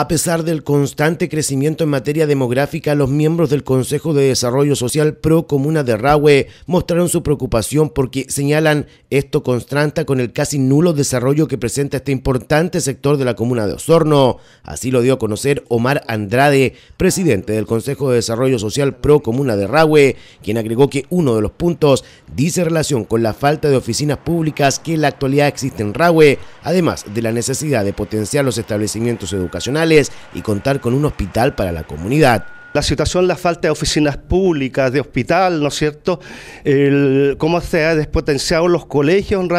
A pesar del constante crecimiento en materia demográfica, los miembros del Consejo de Desarrollo Social Pro Comuna de Rahue mostraron su preocupación porque señalan esto constranta con el casi nulo desarrollo que presenta este importante sector de la comuna de Osorno. Así lo dio a conocer Omar Andrade, presidente del Consejo de Desarrollo Social Pro Comuna de Rahue, quien agregó que uno de los puntos dice relación con la falta de oficinas públicas que en la actualidad existe en Rahue, además de la necesidad de potenciar los establecimientos educacionales y contar con un hospital para la comunidad. La situación, la falta de oficinas públicas, de hospital, ¿no es cierto? cómo se han despotenciado los colegios en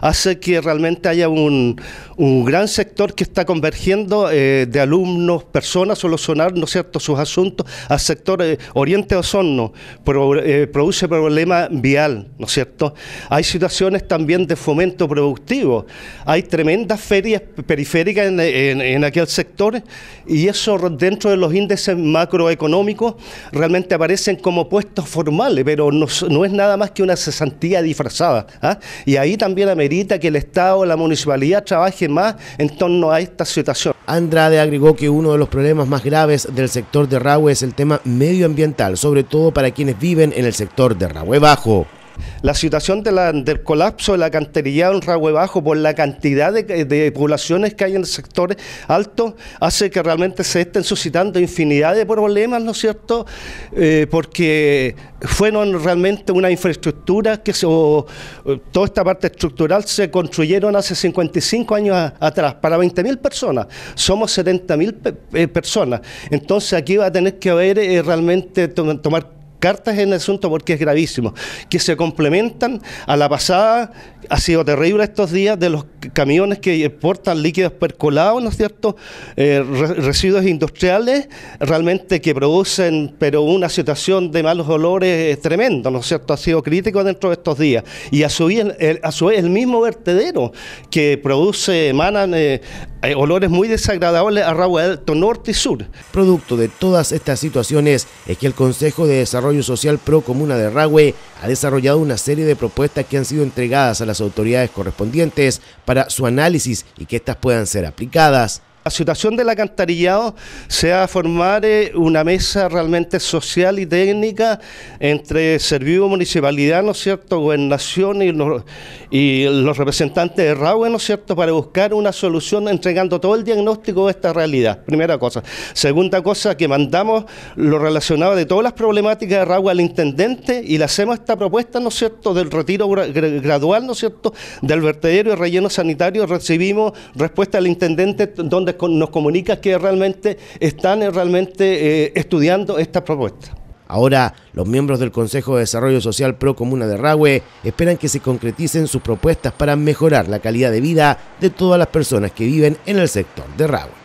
hace que realmente haya un, gran sector que está convergiendo eh, de alumnos, personas, solucionar, ¿no es cierto?, sus asuntos al sector eh, Oriente Osorno, pro, eh, produce problema vial, ¿no es cierto? Hay situaciones también de fomento productivo, hay tremendas ferias periféricas en, en aquel sector y eso dentro de los índices macroeconómicos realmente aparecen como puestos formales, pero no, es nada más que una cesantía disfrazada. ¿ah? Y ahí también amerita que el Estado, la municipalidad trabaje más en torno a esta situación. Andrade agregó que uno de los problemas más graves del sector de Rahue es el tema medioambiental, sobre todo para quienes viven en el sector de Rahue Bajo. La situación del colapso de la cantería en Ragüe Bajo por la cantidad de, poblaciones que hay en el sector alto hace que realmente se estén suscitando infinidad de problemas, ¿no es cierto? Eh, porque fueron realmente una infraestructura que se, toda esta parte estructural se construyeron hace 55 años atrás para 20.000 personas. Somos 70.000 eh, personas. Entonces aquí va a tener que haber eh, realmente tomar cartas en el asunto porque es gravísimo, que se complementan a la pasada, ha sido terrible estos días, de los camiones que exportan líquidos percolados, ¿no es cierto?, eh, residuos industriales, realmente que producen, pero una situación de malos olores eh, tremendo, ¿no es cierto?, ha sido crítico dentro de estos días. Y a su vez, el, mismo vertedero que produce, emanan... Eh, hay olores muy desagradables a rabo alto norte y sur. Producto de todas estas situaciones es que el Consejo de Desarrollo Social Pro Comuna de Ragüe ha desarrollado una serie de propuestas que han sido entregadas a las autoridades correspondientes para su análisis y que éstas puedan ser aplicadas la situación del alcantarillado sea formar eh, una mesa realmente social y técnica entre Servicio Municipalidad, ¿no es cierto?, Gobernación y los, representantes de RAUE, ¿no es cierto?, para buscar una solución entregando todo el diagnóstico de esta realidad, primera cosa. Segunda cosa, que mandamos lo relacionado de todas las problemáticas de RAUE al intendente y le hacemos esta propuesta, ¿no es cierto?, del retiro gradual, ¿no es cierto?, del vertedero y relleno sanitario, recibimos respuesta del intendente donde nos comunica que realmente están eh, realmente eh, estudiando esta propuesta. Ahora, los miembros del Consejo de Desarrollo Social Pro Comuna de Ragüe esperan que se concreticen sus propuestas para mejorar la calidad de vida de todas las personas que viven en el sector de Ragüe.